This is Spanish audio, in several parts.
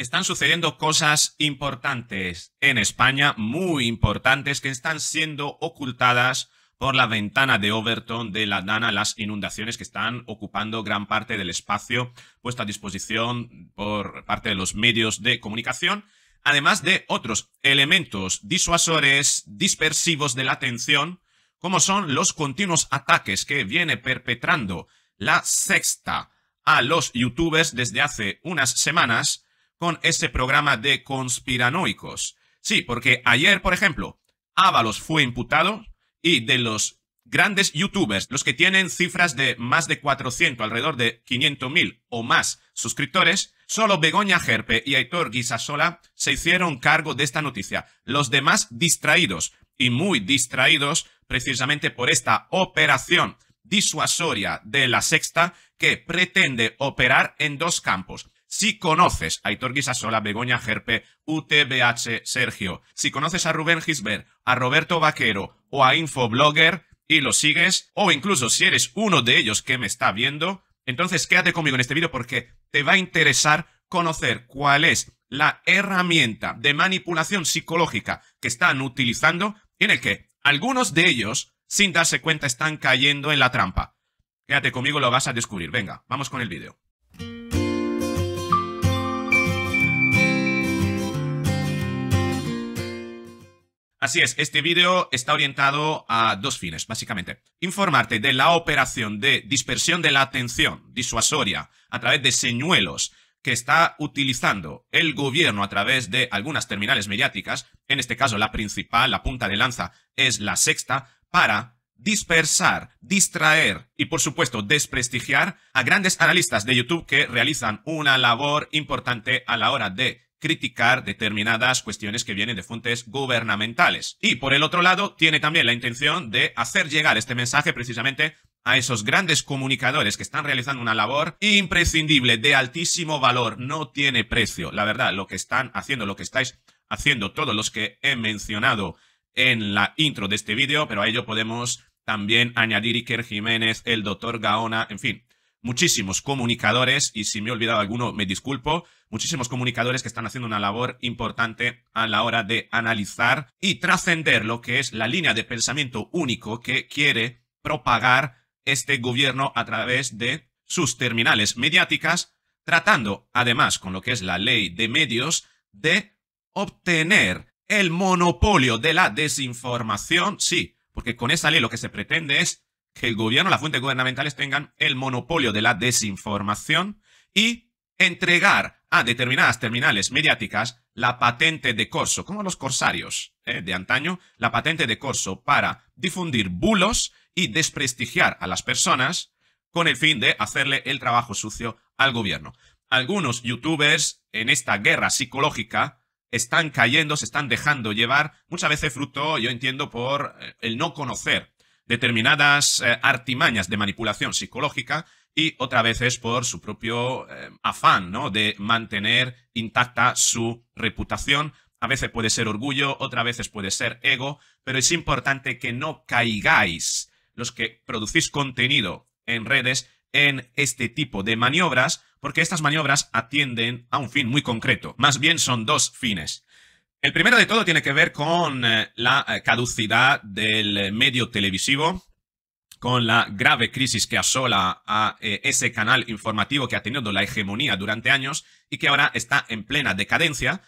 están sucediendo cosas importantes en España, muy importantes, que están siendo ocultadas por la ventana de Overton de la Dana, las inundaciones que están ocupando gran parte del espacio puesto a disposición por parte de los medios de comunicación, además de otros elementos disuasores, dispersivos de la atención, como son los continuos ataques que viene perpetrando la sexta a los youtubers desde hace unas semanas, con ese programa de conspiranoicos. Sí, porque ayer, por ejemplo, Ábalos fue imputado y de los grandes youtubers, los que tienen cifras de más de 400, alrededor de 500.000 o más suscriptores, solo Begoña Gerpe y Aitor Guisasola se hicieron cargo de esta noticia. Los demás distraídos y muy distraídos precisamente por esta operación disuasoria de la sexta que pretende operar en dos campos. Si conoces a Aitor Guisasola, Begoña Gerpe, UTBH, Sergio, si conoces a Rubén Gisbert, a Roberto Vaquero o a Infoblogger y lo sigues, o incluso si eres uno de ellos que me está viendo, entonces quédate conmigo en este vídeo porque te va a interesar conocer cuál es la herramienta de manipulación psicológica que están utilizando en el que algunos de ellos, sin darse cuenta, están cayendo en la trampa. Quédate conmigo, lo vas a descubrir. Venga, vamos con el vídeo. Así es, este vídeo está orientado a dos fines, básicamente. Informarte de la operación de dispersión de la atención disuasoria a través de señuelos que está utilizando el gobierno a través de algunas terminales mediáticas, en este caso la principal, la punta de lanza, es la sexta, para dispersar, distraer y por supuesto desprestigiar a grandes analistas de YouTube que realizan una labor importante a la hora de criticar determinadas cuestiones que vienen de fuentes gubernamentales. Y por el otro lado, tiene también la intención de hacer llegar este mensaje precisamente a esos grandes comunicadores que están realizando una labor imprescindible, de altísimo valor, no tiene precio. La verdad, lo que están haciendo, lo que estáis haciendo todos los que he mencionado en la intro de este vídeo, pero a ello podemos también añadir Iker Jiménez, el doctor Gaona, en fin, muchísimos comunicadores, y si me he olvidado alguno, me disculpo, muchísimos comunicadores que están haciendo una labor importante a la hora de analizar y trascender lo que es la línea de pensamiento único que quiere propagar este gobierno a través de sus terminales mediáticas, tratando además con lo que es la ley de medios de obtener el monopolio de la desinformación, sí, porque con esa ley lo que se pretende es que el gobierno, las fuentes gubernamentales tengan el monopolio de la desinformación y entregar a determinadas terminales mediáticas la patente de corso, como los corsarios eh, de antaño, la patente de corso para difundir bulos y desprestigiar a las personas con el fin de hacerle el trabajo sucio al gobierno. Algunos youtubers en esta guerra psicológica están cayendo, se están dejando llevar, muchas veces fruto, yo entiendo, por eh, el no conocer determinadas eh, artimañas de manipulación psicológica y otra vez es por su propio eh, afán ¿no? de mantener intacta su reputación. A veces puede ser orgullo, otras veces puede ser ego, pero es importante que no caigáis los que producís contenido en redes en este tipo de maniobras, porque estas maniobras atienden a un fin muy concreto. Más bien son dos fines. El primero de todo tiene que ver con eh, la eh, caducidad del eh, medio televisivo, con la grave crisis que asola a ese canal informativo que ha tenido la hegemonía durante años y que ahora está en plena decadencia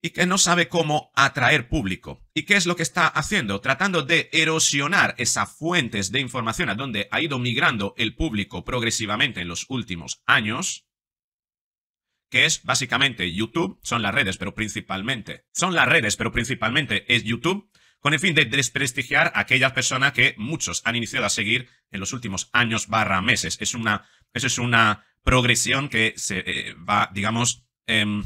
y que no sabe cómo atraer público. ¿Y qué es lo que está haciendo? Tratando de erosionar esas fuentes de información a donde ha ido migrando el público progresivamente en los últimos años que es básicamente YouTube, son las redes, pero principalmente, son las redes, pero principalmente es YouTube, con el fin de desprestigiar a aquellas personas que muchos han iniciado a seguir en los últimos años barra meses. Es una, eso es una progresión que se eh, va, digamos, em,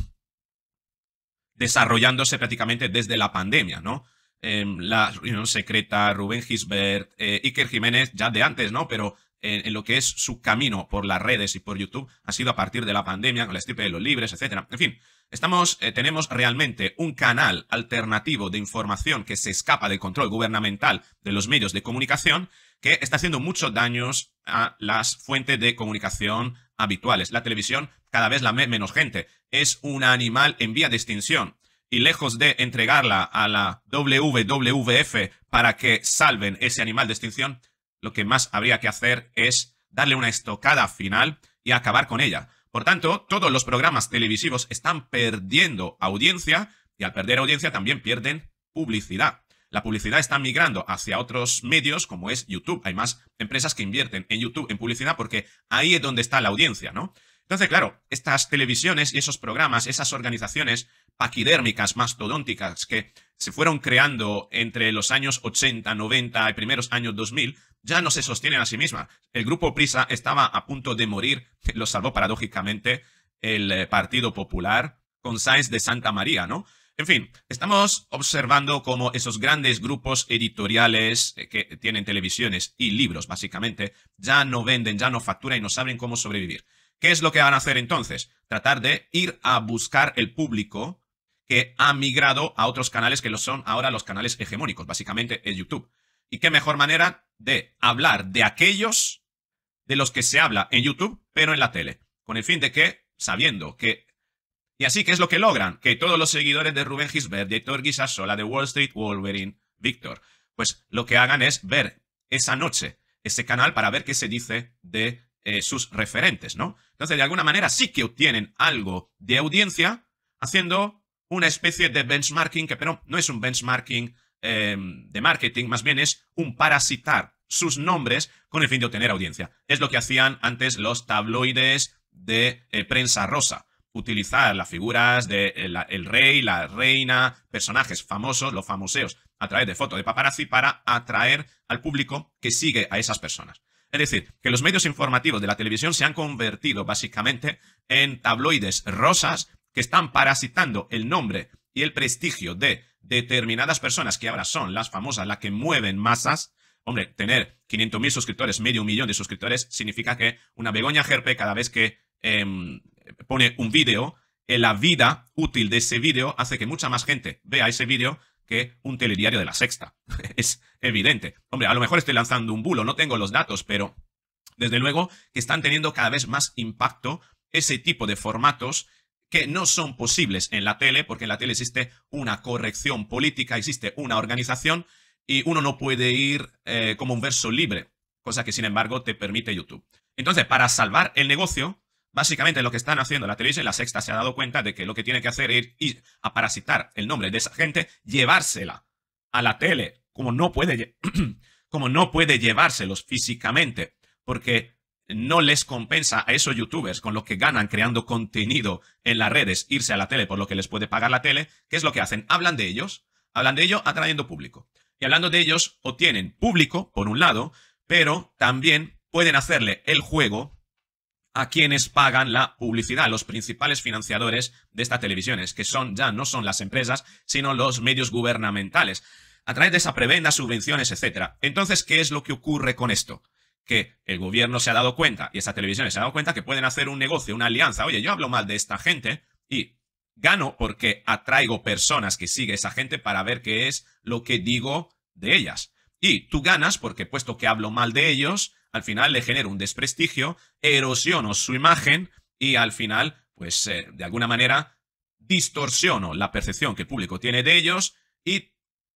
desarrollándose prácticamente desde la pandemia, ¿no? Em, la reunión secreta, Rubén Gisbert, eh, Iker Jiménez, ya de antes, ¿no? Pero en, lo que es su camino por las redes y por YouTube ha sido a partir de la pandemia, con la estirpe de los libres, etc. En fin, estamos, eh, tenemos realmente un canal alternativo de información que se escapa del control gubernamental de los medios de comunicación que está haciendo muchos daños a las fuentes de comunicación habituales. La televisión cada vez la ve menos gente. Es un animal en vía de extinción y lejos de entregarla a la WWF para que salven ese animal de extinción, lo que más habría que hacer es darle una estocada final y acabar con ella. Por tanto, todos los programas televisivos están perdiendo audiencia y al perder audiencia también pierden publicidad. La publicidad está migrando hacia otros medios como es YouTube. Hay más empresas que invierten en YouTube, en publicidad, porque ahí es donde está la audiencia, ¿no? Entonces, claro, estas televisiones y esos programas, esas organizaciones paquidérmicas, mastodónticas, que se fueron creando entre los años 80, 90 y primeros años 2000, ya no se sostienen a sí misma. El grupo Prisa estaba a punto de morir, lo salvó paradójicamente el eh, Partido Popular con Sáenz de Santa María, ¿no? En fin, estamos observando cómo esos grandes grupos editoriales eh, que tienen televisiones y libros, básicamente, ya no venden, ya no facturan y no saben cómo sobrevivir. ¿Qué es lo que van a hacer entonces? Tratar de ir a buscar el público que ha migrado a otros canales que lo son ahora los canales hegemónicos, básicamente en YouTube. Y qué mejor manera de hablar de aquellos de los que se habla en YouTube, pero en la tele. Con el fin de que, sabiendo que... Y así, que es lo que logran? Que todos los seguidores de Rubén Gisbert, de Héctor Guisasola, de Wall Street Wolverine, Víctor, pues lo que hagan es ver esa noche ese canal para ver qué se dice de eh, sus referentes, ¿no? Entonces, de alguna manera sí que obtienen algo de audiencia haciendo una especie de benchmarking, que pero no es un benchmarking Em, de marketing más bien es un parasitar sus nombres con el fin de obtener audiencia. Es lo que hacían antes los tabloides de eh, prensa rosa. Utilizar las figuras del de, eh, el, rey, la reina, personajes famosos, los famoseos, a través de fotos de paparazzi para atraer al público que sigue a esas personas. Es decir, que los medios informativos de la televisión se han convertido básicamente en tabloides rosas que están parasitando el nombre y el prestigio de determinadas personas que ahora son las famosas, las que mueven masas, hombre, tener 500.000 suscriptores, medio millón de suscriptores, significa que una Begoña Gerpe cada vez que em, pone un vídeo, eh, la vida útil de ese vídeo hace que mucha más gente vea ese vídeo que un telediario de la sexta. es evidente. Hombre, a lo mejor estoy lanzando un bulo, no tengo los datos, pero desde luego que están teniendo cada vez más impacto ese tipo de formatos que no son posibles en la tele, porque en la tele existe una corrección política, existe una organización y uno no puede ir eh, como un verso libre, cosa que sin embargo te permite YouTube. Entonces, para salvar el negocio, básicamente lo que están haciendo la televisión, la sexta se ha dado cuenta de que lo que tiene que hacer es ir a parasitar el nombre de esa gente, llevársela a la tele, como no puede, como no puede llevárselos físicamente, porque no les compensa a esos youtubers con lo que ganan creando contenido en las redes, irse a la tele por lo que les puede pagar la tele, ¿qué es lo que hacen? Hablan de ellos, hablan de ello atrayendo público. Y hablando de ellos, obtienen público, por un lado, pero también pueden hacerle el juego a quienes pagan la publicidad, los principales financiadores de estas televisiones, que son ya no son las empresas, sino los medios gubernamentales, a través de esa prebenda, subvenciones, etc. Entonces, ¿qué es lo que ocurre con esto? que el gobierno se ha dado cuenta y estas televisiones se han dado cuenta que pueden hacer un negocio, una alianza. Oye, yo hablo mal de esta gente y gano porque atraigo personas que sigue esa gente para ver qué es lo que digo de ellas. Y tú ganas porque puesto que hablo mal de ellos, al final le genero un desprestigio, erosiono su imagen y al final, pues eh, de alguna manera, distorsiono la percepción que el público tiene de ellos y,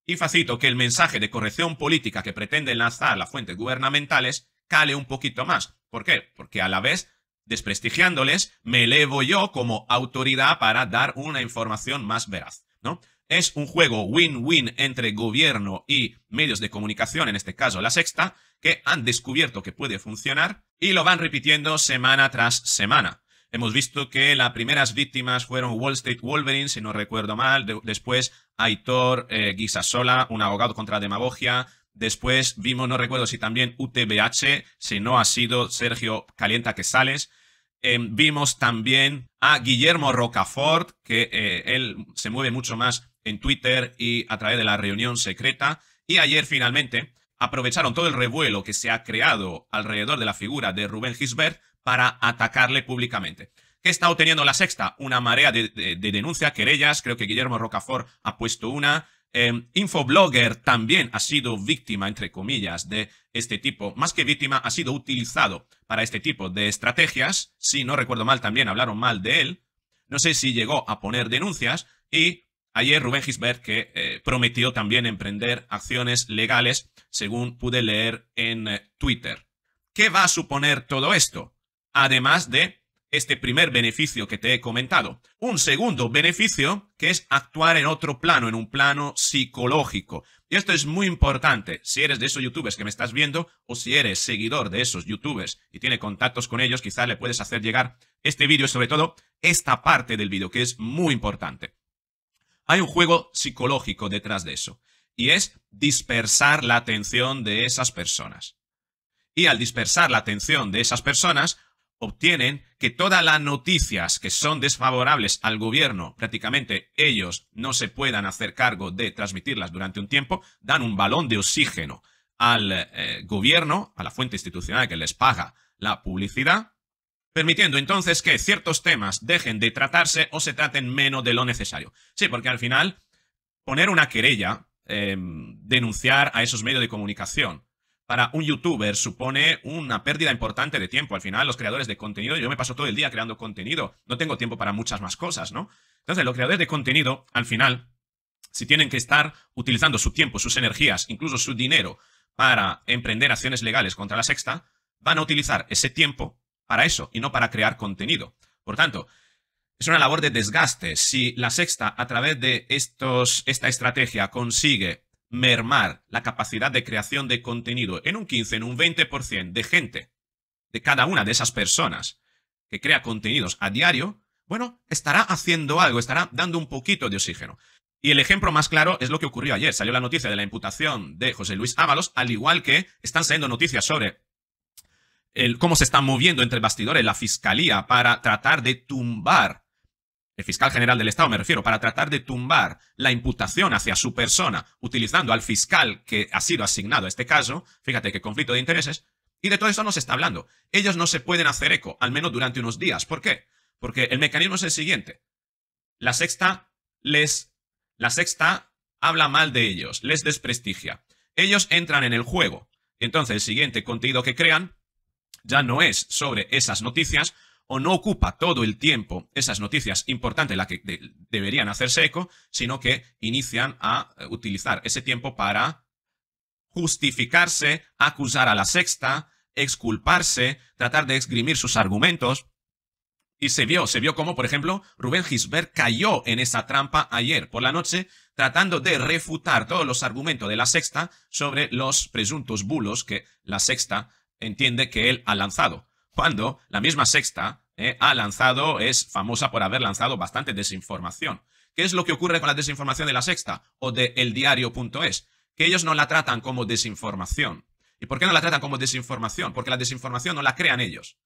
y facilito que el mensaje de corrección política que pretenden lanzar las fuentes gubernamentales cale un poquito más. ¿Por qué? Porque a la vez, desprestigiándoles, me elevo yo como autoridad para dar una información más veraz, ¿no? Es un juego win-win entre gobierno y medios de comunicación, en este caso la sexta, que han descubierto que puede funcionar y lo van repitiendo semana tras semana. Hemos visto que las primeras víctimas fueron Wall Street Wolverine, si no recuerdo mal, después Aitor eh, Guisasola, un abogado contra demagogia, Después vimos, no recuerdo si también UTBH, si no ha sido Sergio Calienta que sales. Em, vimos también a Guillermo Rocafort, que eh, él se mueve mucho más en Twitter y a través de la reunión secreta. Y ayer finalmente aprovecharon todo el revuelo que se ha creado alrededor de la figura de Rubén Gisbert para atacarle públicamente. ¿Qué está obteniendo la sexta? Una marea de, denuncias, de querellas. Creo que Guillermo Rocafort ha puesto una. Em, Infoblogger también ha sido víctima, entre comillas, de este tipo. Más que víctima, ha sido utilizado para este tipo de estrategias. Si no recuerdo mal, también hablaron mal de él. No sé si llegó a poner denuncias. Y ayer Rubén Gisbert, que eh, prometió también emprender acciones legales, según pude leer en eh, Twitter. ¿Qué va a suponer todo esto? Además de este primer beneficio que te he comentado. Un segundo beneficio que es actuar en otro plano, en un plano psicológico. Y esto es muy importante. Si eres de esos youtubers que me estás viendo o si eres seguidor de esos youtubers y tiene contactos con ellos, quizás le puedes hacer llegar este vídeo y sobre todo esta parte del vídeo que es muy importante. Hay un juego psicológico detrás de eso y es dispersar la atención de esas personas. Y al dispersar la atención de esas personas, obtienen que todas las noticias que son desfavorables al gobierno, prácticamente ellos no se puedan hacer cargo de transmitirlas durante un tiempo, dan un balón de oxígeno al eh, gobierno, a la fuente institucional que les paga la publicidad, permitiendo entonces que ciertos temas dejen de tratarse o se traten menos de lo necesario. Sí, porque al final poner una querella, em, denunciar a esos medios de comunicación, para un youtuber supone una pérdida importante de tiempo. Al final, los creadores de contenido, yo me paso todo el día creando contenido, no tengo tiempo para muchas más cosas, ¿no? Entonces, los creadores de contenido, al final, si tienen que estar utilizando su tiempo, sus energías, incluso su dinero para emprender acciones legales contra la sexta, van a utilizar ese tiempo para eso y no para crear contenido. Por tanto, es una labor de desgaste. Si la sexta, a través de estos, esta estrategia, consigue mermar la capacidad de creación de contenido en un 15, en un 20% de gente, de cada una de esas personas que crea contenidos a diario, bueno, estará haciendo algo, estará dando un poquito de oxígeno. Y el ejemplo más claro es lo que ocurrió ayer. Salió la noticia de la imputación de José Luis Ábalos, al igual que están saliendo noticias sobre cómo se está moviendo entre bastidores la fiscalía para tratar de tumbar el fiscal general del Estado, me refiero, para tratar de tumbar la imputación hacia su persona, utilizando al fiscal que ha sido asignado a este caso, fíjate qué conflicto de intereses, y de todo eso no se está hablando. Ellos no se pueden hacer eco, al menos durante unos días. ¿Por qué? Porque el mecanismo es el siguiente. La sexta les... La sexta habla mal de ellos, les desprestigia. Ellos entran en el juego. Entonces el siguiente contenido que crean ya no es sobre esas noticias, o no ocupa todo el tiempo esas noticias importantes, las que deberían hacerse eco, sino que inician a eh, utilizar ese tiempo para justificarse, acusar a la sexta, exculparse, tratar de esgrimir sus argumentos. Y se vio, se vio como, por ejemplo, Rubén Gisbert cayó en esa trampa ayer por la noche, tratando de refutar todos los argumentos de la sexta sobre los presuntos bulos que la sexta entiende que él ha lanzado cuando la misma sexta eh, ha lanzado, es famosa por haber lanzado bastante desinformación. ¿Qué es lo que ocurre con la desinformación de la sexta o de eldiario.es? Que ellos no la tratan como desinformación. ¿Y por qué no la tratan como desinformación? Porque la desinformación no la crean ellos.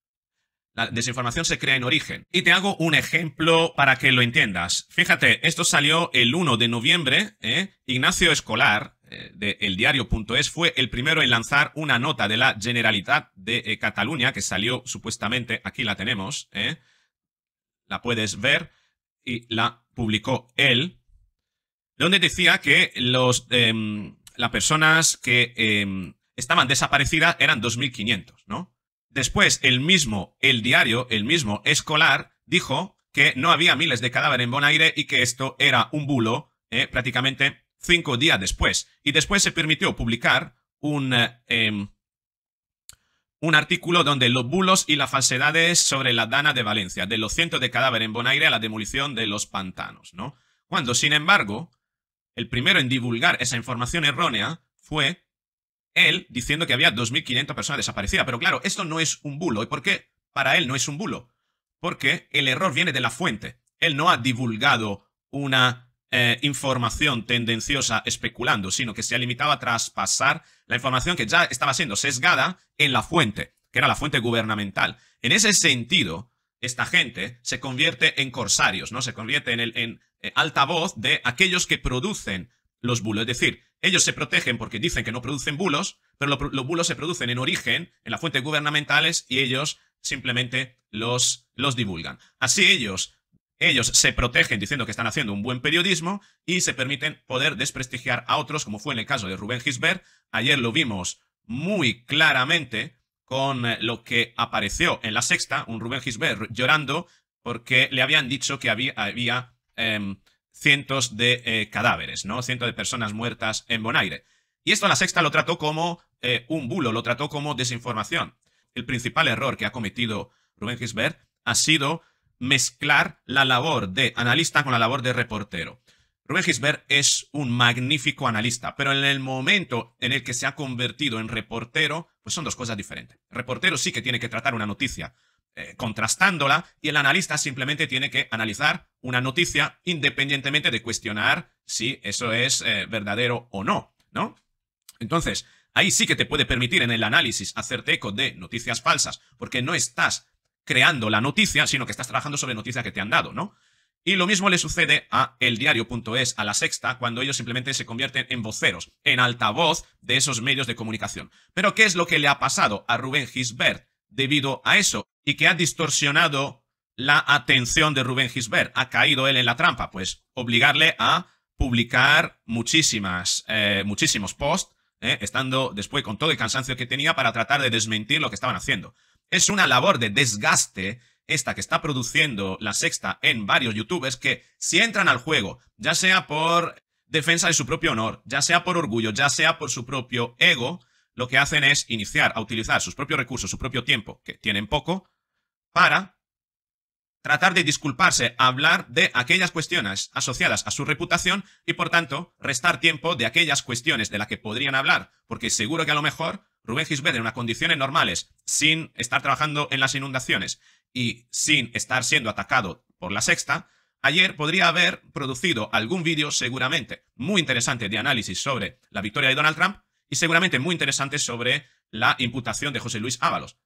La desinformación se crea en origen. Y te hago un ejemplo para que lo entiendas. Fíjate, esto salió el 1 de noviembre. Eh, Ignacio Escolar, de eh, diario.es fue el primero en lanzar una nota de la Generalitat de eh, Cataluña que salió supuestamente, aquí la tenemos, eh, la puedes ver, y la publicó él, donde decía que los, em, las personas que em, estaban desaparecidas eran 2.500, ¿no? Después, el mismo, el diario, el mismo escolar, dijo que no había miles de cadáveres en Bonaire y que esto era un bulo, prácticamente cinco días después. Y después se permitió publicar un, eh, em, un artículo donde los bulos y las falsedades sobre la Dana de Valencia, de los cientos de cadáveres en Bonaire a la demolición de los pantanos, ¿no? Cuando, sin embargo, el primero en divulgar esa información errónea fue él diciendo que había 2.500 personas desaparecidas. Pero claro, esto no es un bulo. ¿Y por qué para él no es un bulo? Porque el error viene de la fuente. Él no ha divulgado una eh, información tendenciosa especulando, sino que se ha limitado a traspasar la información que ya estaba siendo sesgada en la fuente, que era la fuente gubernamental. En ese sentido, esta gente se convierte en corsarios, ¿no? Se convierte en, en eh, altavoz de aquellos que producen los bulos. Es decir, ellos se protegen porque dicen que no producen bulos, pero los bulos se producen en origen, en las fuentes gubernamentales, y ellos simplemente los, los divulgan. Así ellos ellos se protegen diciendo que están haciendo un buen periodismo y se permiten poder desprestigiar a otros, como fue en el caso de Rubén Gisbert. Ayer lo vimos muy claramente con eh, lo que apareció en la sexta, un Rubén Gisbert llorando porque le habían dicho que había, em, cientos de eh, cadáveres, ¿no? Cientos de personas muertas en Bonaire. Y esto en la sexta lo trató como eh, un bulo, lo trató como desinformación. El principal error que ha cometido Rubén Gisbert ha sido mezclar la labor de analista con la labor de reportero. Rubén Gisbert es un magnífico analista, pero en el momento en el que se ha convertido en reportero, pues son dos cosas diferentes. reportero sí que tiene que tratar una noticia eh, contrastándola y el analista simplemente tiene que analizar una noticia independientemente de cuestionar si eso es eh, verdadero o no, ¿no? Entonces, ahí sí que te puede permitir en el análisis hacerte eco de noticias falsas, porque no estás creando la noticia, sino que estás trabajando sobre noticias que te han dado, ¿no? Y lo mismo le sucede a eldiario.es, a la sexta, cuando ellos simplemente se convierten en voceros, en altavoz de esos medios de comunicación. Pero ¿qué es lo que le ha pasado a Rubén Gisbert debido a eso? Y que ha distorsionado la atención de Rubén Gisbert. ¿Ha caído él en la trampa? Pues obligarle a publicar muchísimas, eh, muchísimos posts, eh, estando después con todo el cansancio que tenía para tratar de desmentir lo que estaban haciendo. Es una labor de desgaste esta que está produciendo la sexta en varios youtubers que si entran al juego, ya sea por defensa de su propio honor, ya sea por orgullo, ya sea por su propio ego, lo que hacen es iniciar a utilizar sus propios recursos, su propio tiempo, que tienen poco, para tratar de disculparse, hablar de aquellas cuestiones asociadas a su reputación y por tanto restar tiempo de aquellas cuestiones de las que podrían hablar, porque seguro que a lo mejor Rubén Gisbert en unas condiciones normales, sin estar trabajando en las inundaciones y sin estar siendo atacado por la sexta, ayer podría haber producido algún vídeo seguramente muy interesante de análisis sobre la victoria de Donald Trump y seguramente muy interesante sobre la imputación de José Luis Ábalos.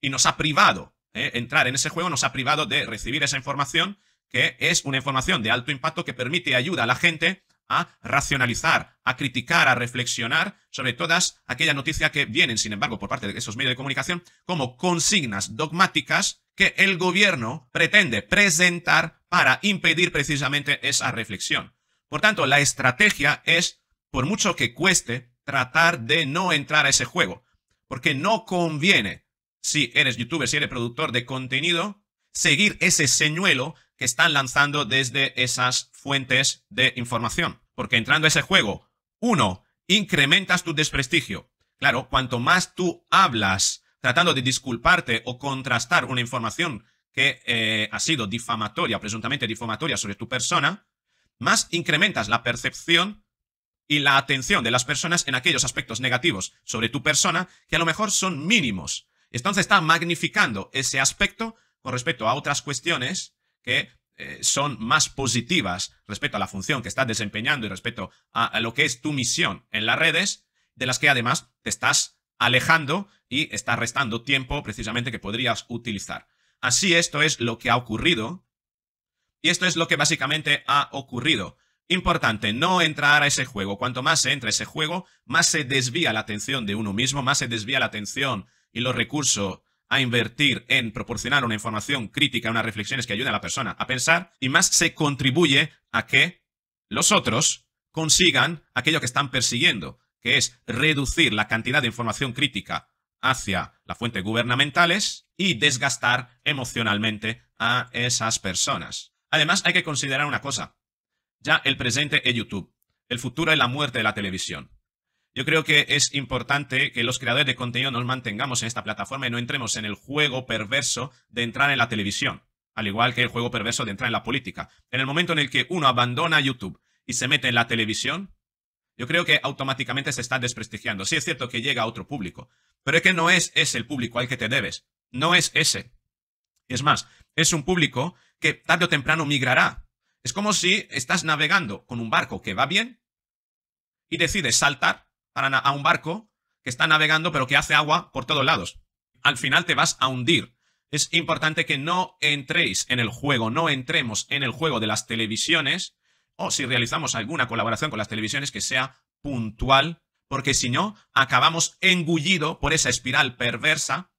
Y nos ha privado, ¿eh? entrar en ese juego nos ha privado de recibir esa información que es una información de alto impacto que permite ayuda a la gente a racionalizar, a criticar, a reflexionar sobre todas aquellas noticias que vienen, sin embargo, por parte de esos medios de comunicación, como consignas dogmáticas que el gobierno pretende presentar para impedir precisamente esa reflexión. Por tanto, la estrategia es, por mucho que cueste, tratar de no entrar a ese juego, porque no conviene, si eres youtuber, si eres productor de contenido, seguir ese señuelo que están lanzando desde esas fuentes de información porque entrando a ese juego, uno, incrementas tu desprestigio. Claro, cuanto más tú hablas tratando de disculparte o contrastar una información que eh, ha sido difamatoria, presuntamente difamatoria sobre tu persona, más incrementas la percepción y la atención de las personas en aquellos aspectos negativos sobre tu persona que a lo mejor son mínimos. Entonces está magnificando ese aspecto con respecto a otras cuestiones que eh, son más positivas respecto a la función que estás desempeñando y respecto a, lo que es tu misión en las redes, de las que además te estás alejando y estás restando tiempo precisamente que podrías utilizar. Así esto es lo que ha ocurrido y esto es lo que básicamente ha ocurrido. Importante, no entrar a ese juego. Cuanto más se entra a ese juego, más se desvía la atención de uno mismo, más se desvía la atención y los recursos a invertir en proporcionar una información crítica, unas reflexiones que ayuden a la persona a pensar, y más se contribuye a que los otros consigan aquello que están persiguiendo, que es reducir la cantidad de información crítica hacia las fuentes gubernamentales y desgastar emocionalmente a esas personas. Además, hay que considerar una cosa. Ya el presente es YouTube. El futuro es la muerte de la televisión. Yo creo que es importante que los creadores de contenido nos mantengamos en esta plataforma y no entremos en el juego perverso de entrar en la televisión, al igual que el juego perverso de entrar en la política. En el momento en el que uno abandona YouTube y se mete en la televisión, yo creo que automáticamente se está desprestigiando. Sí es cierto que llega a otro público, pero es que no es ese el público al que te debes. No es ese. Es más, es un público que tarde o temprano migrará. Es como si estás navegando con un barco que va bien y decides saltar a un barco que está navegando pero que hace agua por todos lados. Al final te vas a hundir. Es importante que no entréis en el juego, no entremos en el juego de las televisiones o si realizamos alguna colaboración con las televisiones que sea puntual, porque si no, acabamos engullido por esa espiral perversa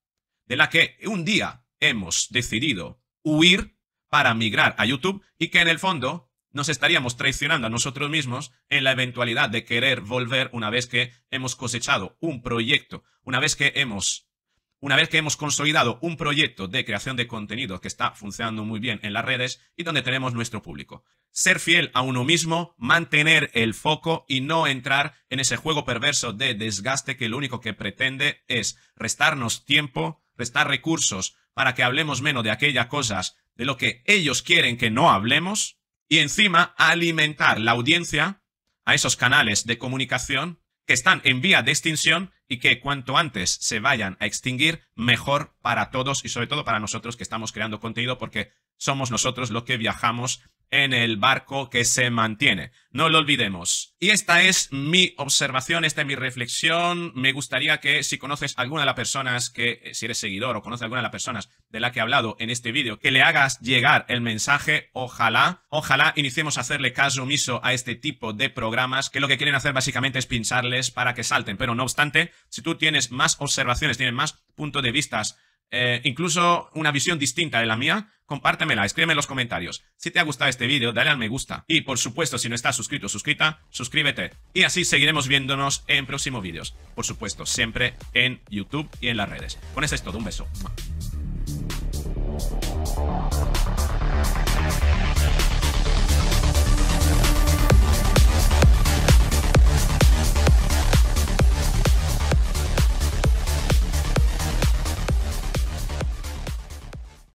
de la que un día hemos decidido huir para migrar a YouTube y que en el fondo nos estaríamos traicionando a nosotros mismos en la eventualidad de querer volver una vez que hemos cosechado un proyecto, una vez que hemos una vez que hemos consolidado un proyecto de creación de contenido que está funcionando muy bien en las redes y donde tenemos nuestro público. Ser fiel a uno mismo, mantener el foco y no entrar en ese juego perverso de desgaste que lo único que pretende es restarnos tiempo, restar recursos para que hablemos menos de aquellas cosas de lo que ellos quieren que no hablemos y encima alimentar la audiencia a esos canales de comunicación que están en vía de extinción y que cuanto antes se vayan a extinguir, mejor para todos y sobre todo para nosotros que estamos creando contenido porque somos nosotros los que viajamos en el barco que se mantiene. No lo olvidemos. Y esta es mi observación, esta es mi reflexión. Me gustaría que si conoces alguna de las personas que, eh, si eres seguidor o conoces alguna de las personas de la que he hablado en este vídeo, que le hagas llegar el mensaje. Ojalá, ojalá iniciemos a hacerle caso omiso a este tipo de programas que lo que quieren hacer básicamente es pincharles para que salten. Pero no obstante, si tú tienes más observaciones, tienes más puntos de vistas eh, incluso una visión distinta de la mía, compártemela, escríbeme en los comentarios. Si te ha gustado este vídeo, dale al me gusta. Y por supuesto, si no estás suscrito o suscrita, suscríbete. Y así seguiremos viéndonos en próximos vídeos. Por supuesto, siempre en YouTube y en las redes. Con eso es todo, un beso.